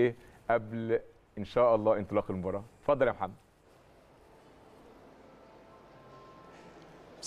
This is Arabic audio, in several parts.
إيه، قبل ان شاء الله انطلاق المباراه اتفضل يا محمد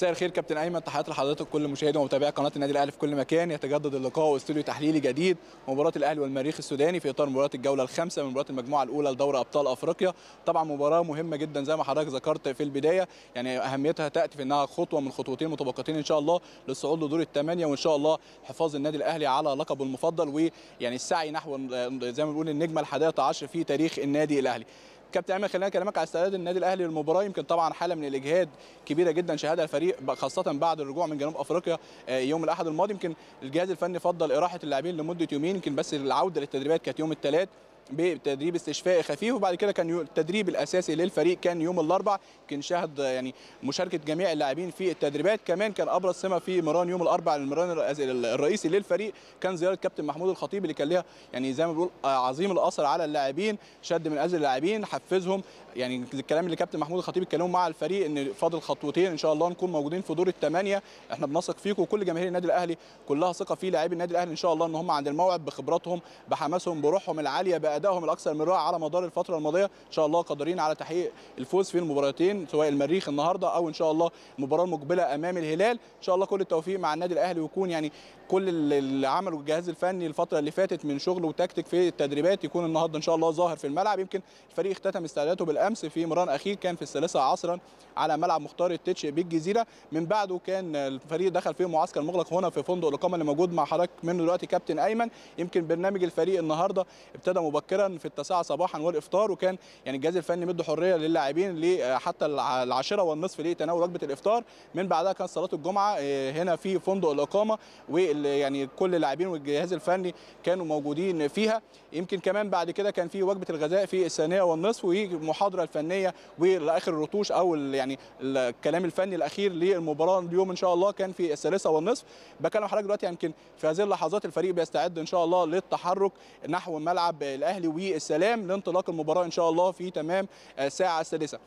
مساء الخير كابتن ايمن تحياتي لحضرتك كل مشاهدي ومتابعي قناه النادي الاهلي في كل مكان يتجدد اللقاء واستوديو تحليلي جديد مباراه الاهلي والمريخ السوداني في اطار مباراه الجوله الخامسه من مباراه المجموعه الاولى لدوري ابطال افريقيا طبعا مباراه مهمه جدا زي ما حضرتك ذكرت في البدايه يعني اهميتها تاتي في انها خطوه من خطوتين متبقتين ان شاء الله للصعود لدور الثمانيه وان شاء الله حفاظ النادي الاهلي على لقبه المفضل ويعني السعي نحو زي ما بنقول النجمه ال11 في تاريخ النادي الاهلي كابتن ايمن خلينا اكلمك على استعداد النادي الاهلي للمباراه يمكن طبعا حاله من الاجهاد كبيره جدا شهدها الفريق خاصه بعد الرجوع من جنوب افريقيا آه، يوم الاحد الماضي يمكن الجهاز الفني فضل اراحه اللاعبين لمده يومين يمكن بس العوده للتدريبات كانت يوم الثلاث بتدريب استشفائي خفيف وبعد كده كان التدريب الاساسي للفريق كان يوم الاربع يمكن شهد يعني مشاركه جميع اللاعبين في التدريبات كمان كان ابرز سمه في مران يوم الاربع المران الرئيسي للفريق كان زياره كابتن محمود الخطيب اللي كان ليها يعني زي ما بنقول آه، عظيم الاثر على اللاعبين شد من اجل اللاعبين حفزهم يعني الكلام اللي كابتن محمود الخطيب اتكلموا مع الفريق ان فاضل خطوتين ان شاء الله نكون موجودين في دور الثمانيه احنا بنثق فيكم وكل جماهير النادي الاهلي كلها ثقه في لاعبي النادي الاهلي ان شاء الله ان هم عند الموعد بخبراتهم بحماسهم بروحهم العاليه بقى ادائهم الاكثر من رائع على مدار الفتره الماضيه ان شاء الله قادرين على تحقيق الفوز في المباراتين سواء المريخ النهارده او ان شاء الله المباراه المقبله امام الهلال ان شاء الله كل التوفيق مع النادي الاهلي ويكون يعني كل اللي عمله الجهاز الفني الفتره اللي فاتت من شغل وتكتيك في التدريبات يكون النهارده ان شاء الله ظاهر في الملعب يمكن الفريق اختتم استعداداته بالامس في مران اخير كان في الثالثه عصرا على ملعب مختار التتش بالجزيره من بعده كان الفريق دخل في معسكر مغلق هنا في فندق الاقامه اللي موجود مع حضرتك منه دلوقتي كابتن ايمن يمكن برنامج الفريق النهارده ابتدى مبكر. مبكرا في التاسعه صباحا والافطار وكان يعني الجهاز الفني مد حريه للاعبين آه، حتى العاشره والنصف لتناول وجبه الافطار من بعدها كانت صلاه الجمعه آه، هنا في فندق الاقامه ويعني كل اللاعبين والجهاز الفني كانوا موجودين فيها يمكن كمان بعد كده كان في وجبه الغذاء في الثانيه والنصف والمحاضره الفنيه والاخر الرتوش او يعني الكلام الفني الاخير للمباراه اليوم ان شاء الله كان في الثالثه والنصف بكلم حضرتك دلوقتي يمكن في هذه اللحظات الفريق بيستعد ان شاء الله للتحرك نحو ملعب الاهلي الاهلي والسلام لانطلاق المباراه ان شاء الله في تمام آه، الساعه السادسه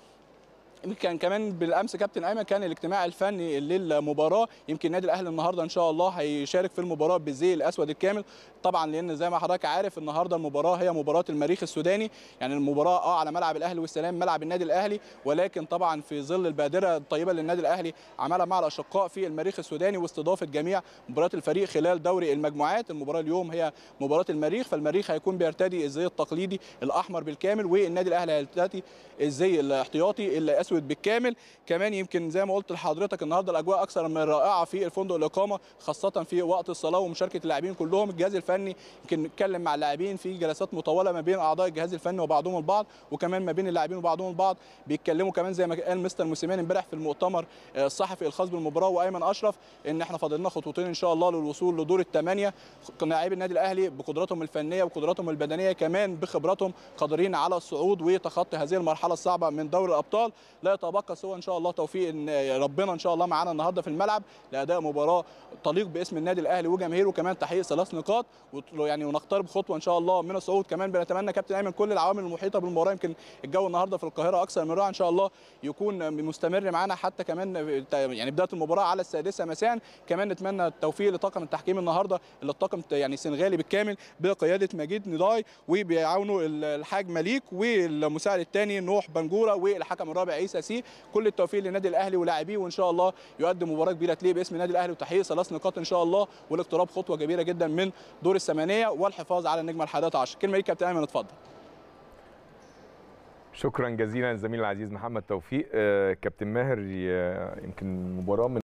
كان كمان بالامس كابتن ايمن كان الاجتماع الفني للمباراه يمكن نادي الاهلي النهارده ان شاء الله هيشارك في المباراه بالزي الاسود الكامل طبعا لان زي ما حضرتك عارف النهارده المباراه هي مباراه المريخ السوداني يعني المباراه اه على ملعب الاهلي والسلام ملعب النادي الاهلي ولكن طبعا في ظل البادره الطيبه للنادي الاهلي عملها مع الاشقاء في المريخ السوداني واستضافه جميع مباريات الفريق خلال دوري المجموعات المباراه اليوم هي مباراه المريخ فالمريخ هيكون بيرتدي الزي التقليدي الاحمر بالكامل والنادي الاهلي هيرتدي الزي الاحتياطي الاسود الاسود بالكامل كمان يمكن زي ما قلت لحضرتك النهارده الاجواء اكثر من رائعه في الفندق الاقامه خاصه في وقت الصلاه ومشاركه اللاعبين كلهم الجهاز الفني يمكن نتكلم مع اللاعبين في جلسات مطوله ما بين اعضاء الجهاز الفني وبعضهم البعض وكمان ما بين اللاعبين وبعضهم البعض بيتكلموا كمان زي ما قال مستر موسيماني امبارح في المؤتمر آه، الصحفي الخاص بالمباراه وايمن اشرف ان احنا فاضل لنا خطوتين ان شاء الله للوصول لدور الثمانيه لاعبي النادي الاهلي بقدراتهم الفنيه وقدراتهم البدنيه كمان بخبراتهم قادرين على الصعود وتخطي هذه المرحله الصعبه من دوري الابطال لا يتبقى سوى ان شاء الله توفيق إن ربنا ان شاء الله معانا النهارده في الملعب لاداء مباراه تليق باسم النادي الاهلي وجماهيره وكمان تحقيق ثلاث نقاط يعني ونقترب خطوه ان شاء الله من الصعود كمان بنتمنى كابتن ايمن كل العوامل المحيطه بالمباراه يمكن الجو النهارده في القاهره اكثر من رائع ان شاء الله يكون مستمر معانا حتى كمان يعني بدايه المباراه على السادسه مساء كمان نتمنى التوفيق لطاقم التحكيم النهارده اللي الطاقم يعني سنغالي بالكامل بقياده مجيد نضاي وبيعاونوا الحاج مليك والمساعد الثاني نوح بنجوره والحكم الرابع الرئيس اسير كل التوفيق للنادي الاهلي ولاعبيه وان شاء الله يقدم مباراه كبيره تليه باسم النادي الاهلي وتحقيق ثلاث نقاط ان شاء الله والاقتراب خطوه كبيره جدا من دور الثمانيه والحفاظ على النجمه ال11 كلمه ليك كابتن ايمن اتفضل شكرا جزيلا للزميل العزيز محمد توفيق آه، كابتن ماهر آه، يمكن مباراه من